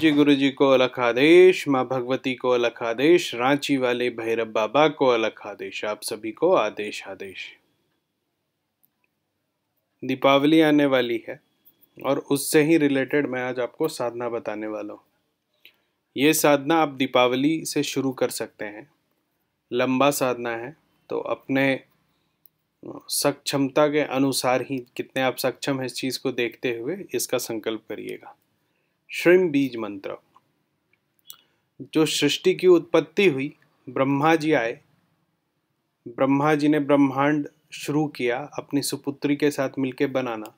जी गुरु जी को अलग आदेश माँ भगवती को अलग आदेश रांची वाले भैरव बाबा को अलग आदेश आप सभी को आदेश आदेश दीपावली आने वाली है और उससे ही रिलेटेड मैं आज आपको साधना बताने वाला हूँ ये साधना आप दीपावली से शुरू कर सकते हैं लंबा साधना है तो अपने सक्षमता के अनुसार ही कितने आप सक्षम हैं इस चीज़ को देखते हुए इसका संकल्प करिएगा श्रीम बीज मंत्र जो सृष्टि की उत्पत्ति हुई ब्रह्मा जी आए ब्रह्मा जी ने ब्रह्मांड शुरू किया अपनी सुपुत्री के साथ मिलकर बनाना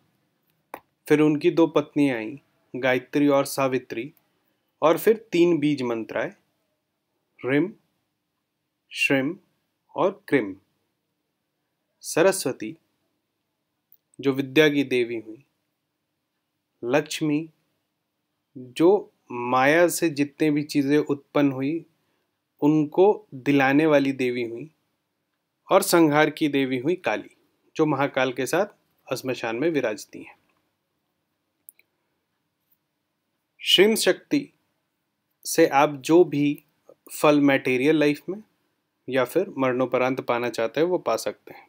फिर उनकी दो पत्नी आई गायत्री और सावित्री और फिर तीन बीज मंत्र आए रिम श्रिम और क्रिम सरस्वती जो विद्या की देवी हुई लक्ष्मी जो माया से जितने भी चीज़ें उत्पन्न हुई उनको दिलाने वाली देवी हुई और संहार की देवी हुई काली जो महाकाल के साथ श्मशान में विराजती हैं श्रीम शक्ति से आप जो भी फल मटेरियल लाइफ में या फिर मरणोपरांत पाना चाहते हैं वो पा सकते हैं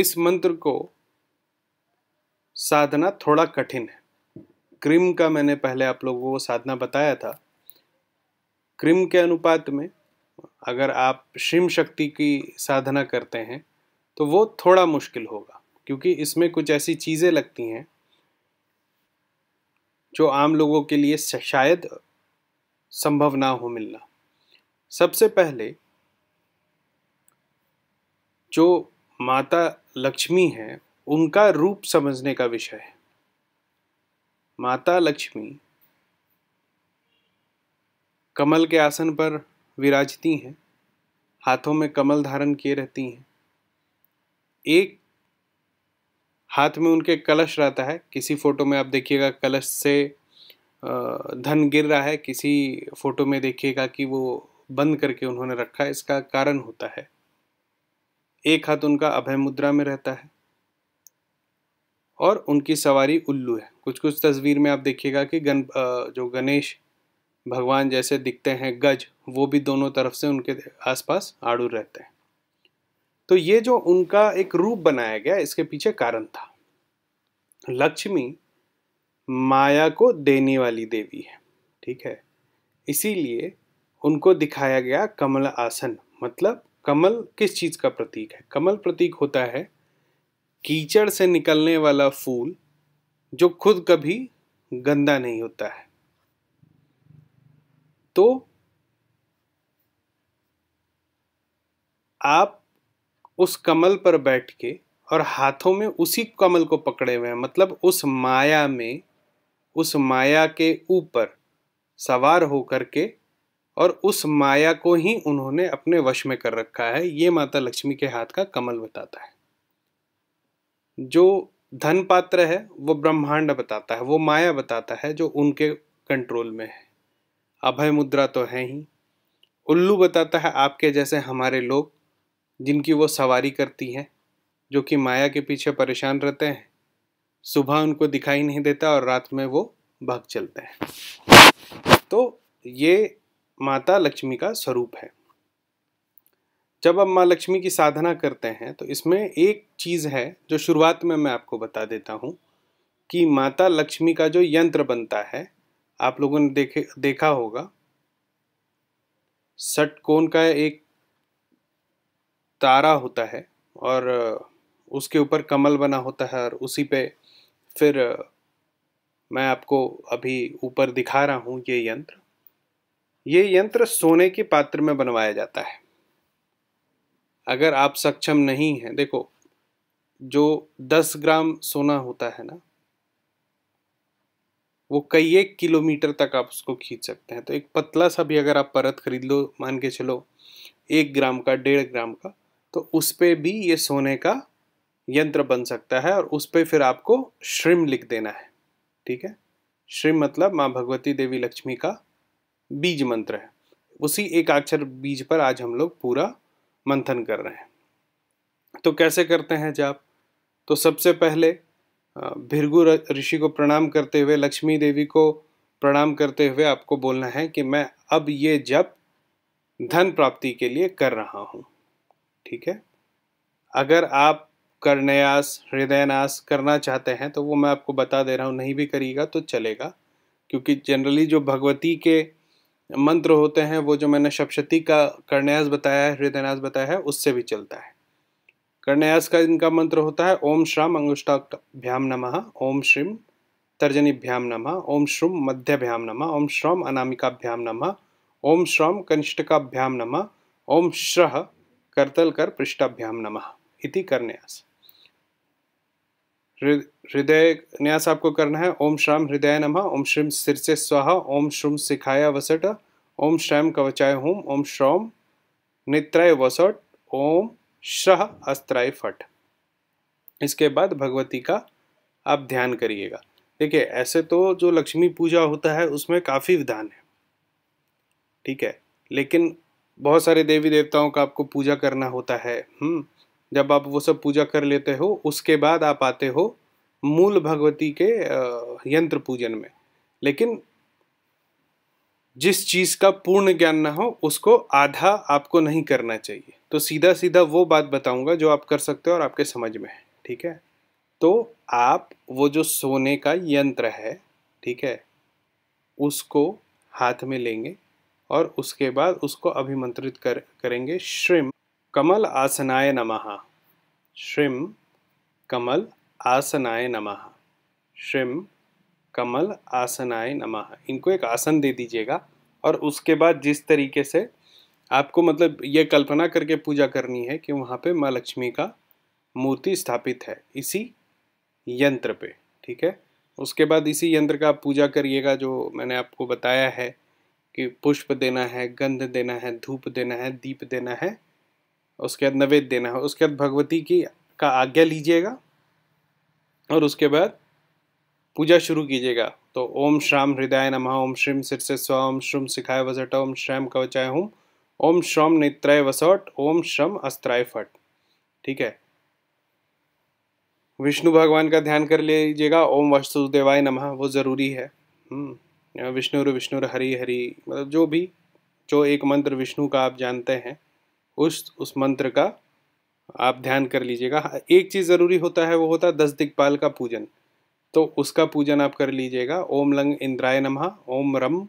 इस मंत्र को साधना थोड़ा कठिन है क्रिम का मैंने पहले आप लोगों को साधना बताया था क्रिम के अनुपात में अगर आप शिम शक्ति की साधना करते हैं तो वो थोड़ा मुश्किल होगा क्योंकि इसमें कुछ ऐसी चीज़ें लगती हैं जो आम लोगों के लिए शायद संभव ना हो मिलना सबसे पहले जो माता लक्ष्मी हैं उनका रूप समझने का विषय है माता लक्ष्मी कमल के आसन पर विराजती हैं हाथों में कमल धारण किए रहती हैं एक हाथ में उनके कलश रहता है किसी फ़ोटो में आप देखिएगा कलश से धन गिर रहा है किसी फ़ोटो में देखिएगा कि वो बंद करके उन्होंने रखा है इसका कारण होता है एक हाथ उनका अभय मुद्रा में रहता है और उनकी सवारी उल्लू है कुछ कुछ तस्वीर में आप देखिएगा कि गण जो गणेश भगवान जैसे दिखते हैं गज वो भी दोनों तरफ से उनके आसपास आड़ू रहते हैं तो ये जो उनका एक रूप बनाया गया इसके पीछे कारण था लक्ष्मी माया को देने वाली देवी है ठीक है इसीलिए उनको दिखाया गया कमल आसन मतलब कमल किस चीज़ का प्रतीक है कमल प्रतीक होता है कीचड़ से निकलने वाला फूल जो खुद कभी गंदा नहीं होता है तो आप उस कमल पर बैठ के और हाथों में उसी कमल को पकड़े हुए हैं मतलब उस माया में उस माया के ऊपर सवार होकर के और उस माया को ही उन्होंने अपने वश में कर रखा है ये माता लक्ष्मी के हाथ का कमल बताता है जो धन पात्र है वो ब्रह्मांड बताता है वो माया बताता है जो उनके कंट्रोल में है अभय मुद्रा तो है ही उल्लू बताता है आपके जैसे हमारे लोग जिनकी वो सवारी करती हैं जो कि माया के पीछे परेशान रहते हैं सुबह उनको दिखाई नहीं देता और रात में वो भाग चलते हैं तो ये माता लक्ष्मी का स्वरूप है जब आप माँ लक्ष्मी की साधना करते हैं तो इसमें एक चीज़ है जो शुरुआत में मैं आपको बता देता हूँ कि माता लक्ष्मी का जो यंत्र बनता है आप लोगों ने देखे देखा होगा सट कोन का एक तारा होता है और उसके ऊपर कमल बना होता है और उसी पे फिर मैं आपको अभी ऊपर दिखा रहा हूँ ये यंत्र ये यंत्र सोने के पात्र में बनवाया जाता है अगर आप सक्षम नहीं हैं देखो जो दस ग्राम सोना होता है ना वो कई एक किलोमीटर तक आप उसको खींच सकते हैं तो एक पतला सा भी अगर आप परत खरीद लो मान के चलो एक ग्राम का डेढ़ ग्राम का तो उस पर भी ये सोने का यंत्र बन सकता है और उस पर फिर आपको श्रिम लिख देना है ठीक है श्रिम मतलब माँ भगवती देवी लक्ष्मी का बीज मंत्र है उसी एक अक्षर बीज पर आज हम लोग पूरा मंथन कर रहे हैं तो कैसे करते हैं जाप तो सबसे पहले भृगु ऋषि को प्रणाम करते हुए लक्ष्मी देवी को प्रणाम करते हुए आपको बोलना है कि मैं अब ये जप धन प्राप्ति के लिए कर रहा हूँ ठीक है अगर आप कर्णयास हृदयनाश करना चाहते हैं तो वो मैं आपको बता दे रहा हूँ नहीं भी करिएगा तो चलेगा क्योंकि जनरली जो भगवती के मंत्र होते हैं वो जो मैंने सप्शती का कर्णयास बताया है हृदयनास बताया है उससे भी चलता है कर्णयास का इनका मंत्र होता है ओम श्राम अंगुष्टाभ्याम नम ओम श्रीम तर्जनीभ्याम नम ओम श्रुम मध्यभ्याम नम ओम श्रम अनामिकाभ्याम नम ओम श्रम कनिष्ठकाभ्याम नम ओम श्रह कर्तल कर पृष्ठाभ्याम नम इति कर्णयास हृदय न्यास आपको करना है ओम श्राम हृदय नमः ओम श्रीम सिरसे स्वाहा ओम श्रुम सिखाया वसट ओम श्रम कवचाय हुम ओम श्रोम नित्राय वसट ओम श्रह अस्त्राय फट इसके बाद भगवती का आप ध्यान करिएगा देखिए ऐसे तो जो लक्ष्मी पूजा होता है उसमें काफ़ी विधान है ठीक है लेकिन बहुत सारे देवी देवताओं का आपको पूजा करना होता है हम्म जब आप वो सब पूजा कर लेते हो उसके बाद आप आते हो मूल भगवती के यंत्र पूजन में लेकिन जिस चीज़ का पूर्ण ज्ञान ना हो उसको आधा आपको नहीं करना चाहिए तो सीधा सीधा वो बात बताऊंगा जो आप कर सकते हो और आपके समझ में है ठीक है तो आप वो जो सोने का यंत्र है ठीक है उसको हाथ में लेंगे और उसके बाद उसको अभिमंत्रित कर करेंगे श्रीम कमल आसनाय नमः श्रीम कमल आसनाय नमः श्रीम कमल आसनाय नमः इनको एक आसन दे दीजिएगा और उसके बाद जिस तरीके से आपको मतलब ये कल्पना करके पूजा करनी है कि वहाँ पे माँ लक्ष्मी का मूर्ति स्थापित है इसी यंत्र पे ठीक है उसके बाद इसी यंत्र का पूजा करिएगा जो मैंने आपको बताया है कि पुष्प देना है गंध देना है धूप देना है दीप देना है उसके बाद नवेद देना है उसके बाद भगवती की का आज्ञा लीजिएगा और उसके बाद पूजा शुरू कीजिएगा तो ओम श्राम हृदय नमः ओम श्रीम से स्व ओम श्रम सिखाए वसट ओम श्रैम कवचाय हूँ ओम श्रम नेत्राय वसौट ओम श्रम अस्त्राय फट ठीक है विष्णु भगवान का ध्यान कर लीजिएगा ओम वसुदेवाय नमः वो ज़रूरी है हम्म, विष्णु विष्णु हरि हरि मतलब जो भी जो एक मंत्र विष्णु का आप जानते हैं उस उस मंत्र का आप ध्यान कर लीजिएगा हाँ, एक चीज़ ज़रूरी होता है वो होता है दस दिग्पाल का पूजन तो उसका पूजन आप कर लीजिएगा ओम लंग इंद्राय नमः ओम रम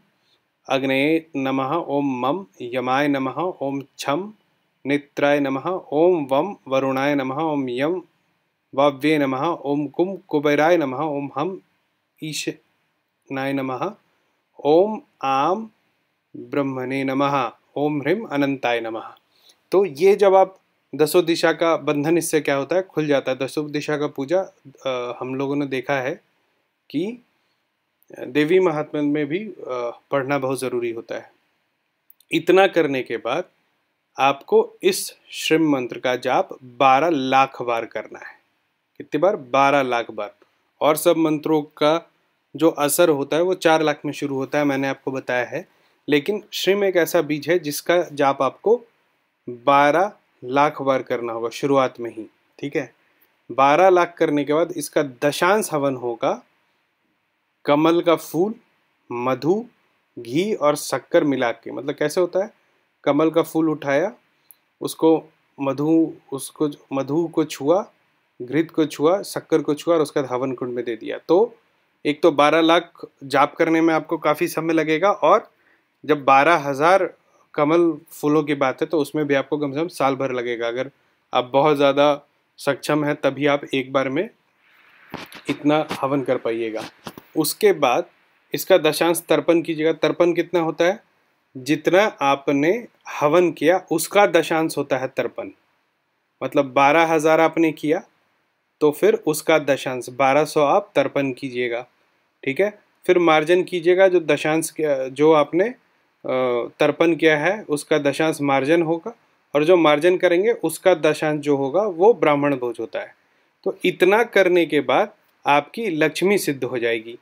अग्नये नमः ओम मम यमाय नमः ओम छम नित्राय नमः ओम वम वरुणाय नमः ओम यम वाव्ये नमः ओम कुम कुबेराय नमः ओम हम ईश नाय नमः ओम आम ब्रह्मणे नमः ओम ह्रीम अनंताय नमः तो ये जब आप दसो दिशा का बंधन इससे क्या होता है खुल जाता है दसो दिशा का पूजा आ, हम लोगों ने देखा है कि देवी महात्मा में भी आ, पढ़ना बहुत ज़रूरी होता है इतना करने के बाद आपको इस श्रिम मंत्र का जाप बारह लाख बार करना है कितनी बार बारह लाख बार और सब मंत्रों का जो असर होता है वो चार लाख में शुरू होता है मैंने आपको बताया है लेकिन श्रीम एक ऐसा बीज है जिसका जाप आपको बारह लाख बार करना होगा शुरुआत में ही ठीक है बारह लाख करने के बाद इसका दशांश हवन होगा कमल का फूल मधु घी और शक्कर मिला के मतलब कैसे होता है कमल का फूल उठाया उसको मधु उसको मधु को छुआ घृत को छुआ शक्कर को छुआ और उसके बाद हवन कुंड में दे दिया तो एक तो बारह लाख जाप करने में आपको काफ़ी समय लगेगा और जब बारह हज़ार कमल फूलों की बात है तो उसमें भी आपको कम से कम साल भर लगेगा अगर आप बहुत ज़्यादा सक्षम हैं तभी आप एक बार में इतना हवन कर पाइएगा उसके बाद इसका दशांश तर्पण कीजिएगा तर्पण कितना होता है जितना आपने हवन किया उसका दशांश होता है तर्पण मतलब बारह हज़ार आपने किया तो फिर उसका दशांश बारह सौ आप तर्पण कीजिएगा ठीक है फिर मार्जन कीजिएगा जो दशांश जो आपने तर्पण किया है उसका दशांश मार्जन होगा और जो मार्जन करेंगे उसका दशांश जो होगा वो ब्राह्मण भोज होता है तो इतना करने के बाद आपकी लक्ष्मी सिद्ध हो जाएगी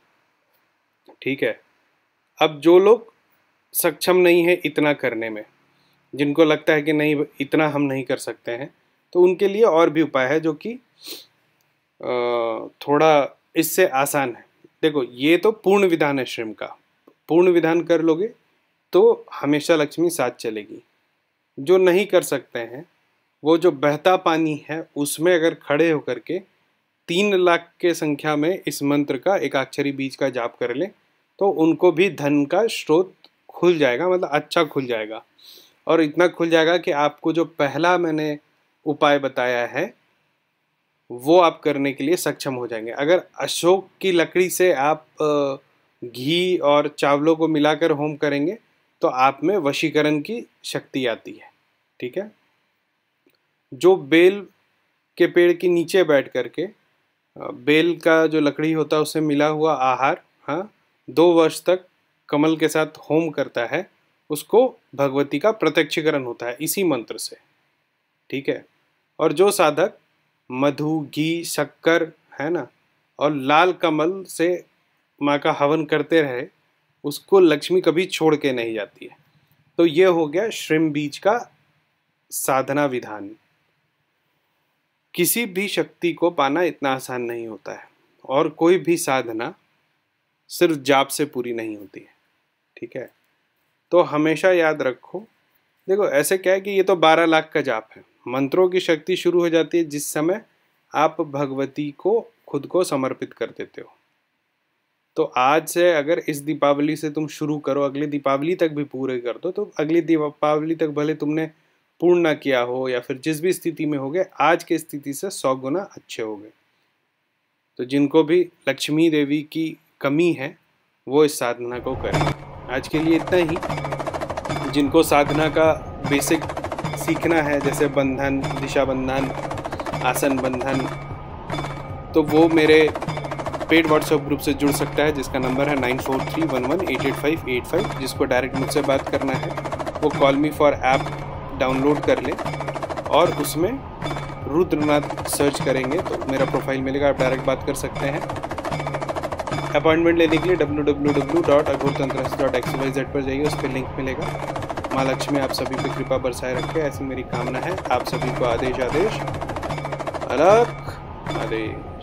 ठीक है अब जो लोग सक्षम नहीं है इतना करने में जिनको लगता है कि नहीं इतना हम नहीं कर सकते हैं तो उनके लिए और भी उपाय है जो कि थोड़ा इससे आसान है देखो ये तो पूर्ण विधान है श्रम का पूर्ण विधान कर लोगे तो हमेशा लक्ष्मी साथ चलेगी जो नहीं कर सकते हैं वो जो बहता पानी है उसमें अगर खड़े होकर के तीन लाख के संख्या में इस मंत्र का एकाक्षरी बीज का जाप कर लें तो उनको भी धन का स्रोत खुल जाएगा मतलब अच्छा खुल जाएगा और इतना खुल जाएगा कि आपको जो पहला मैंने उपाय बताया है वो आप करने के लिए सक्षम हो जाएंगे अगर अशोक की लकड़ी से आप घी और चावलों को मिलाकर होम करेंगे तो आप में वशीकरण की शक्ति आती है ठीक है जो बेल के पेड़ के नीचे बैठ करके बेल का जो लकड़ी होता है उससे मिला हुआ आहार हाँ दो वर्ष तक कमल के साथ होम करता है उसको भगवती का प्रत्यक्षीकरण होता है इसी मंत्र से ठीक है और जो साधक मधु घी शक्कर है ना और लाल कमल से माँ का हवन करते रहे उसको लक्ष्मी कभी छोड़ के नहीं जाती है तो ये हो गया श्रिम बीज का साधना विधान किसी भी शक्ति को पाना इतना आसान नहीं होता है और कोई भी साधना सिर्फ जाप से पूरी नहीं होती है ठीक है तो हमेशा याद रखो देखो ऐसे क्या है कि ये तो बारह लाख का जाप है मंत्रों की शक्ति शुरू हो जाती है जिस समय आप भगवती को खुद को समर्पित कर देते हो तो आज से अगर इस दीपावली से तुम शुरू करो अगली दीपावली तक भी पूरे कर दो तो अगली दीपावली तक भले तुमने पूर्ण ना किया हो या फिर जिस भी स्थिति में हो गए आज की स्थिति से सौ गुना अच्छे हो गए तो जिनको भी लक्ष्मी देवी की कमी है वो इस साधना को करें आज के लिए इतना ही जिनको साधना का बेसिक सीखना है जैसे बंधन दिशा बंधन आसन बंधन तो वो मेरे पेड व्हाट्सएप ग्रुप से जुड़ सकता है जिसका नंबर है nine four three one one eight eight five eight five जिसको डायरेक्ट मुझसे बात करना है वो call me for app download कर लें और उसमें रुद्रनाथ सर्च करेंगे तो मेरा प्रोफाइल मिलेगा आप डायरेक्ट बात कर सकते हैं अपॉइंटमेंट लेने के लिए W W W dot Aghortantra dot x y z पर जाइए उस पर लिंक मिलेगा माँ लक्ष्मी आप सभी पर कृपा बरसाए रखें ऐसी मेरी कामना है आप सभी को आदेश आदेश अलग अरे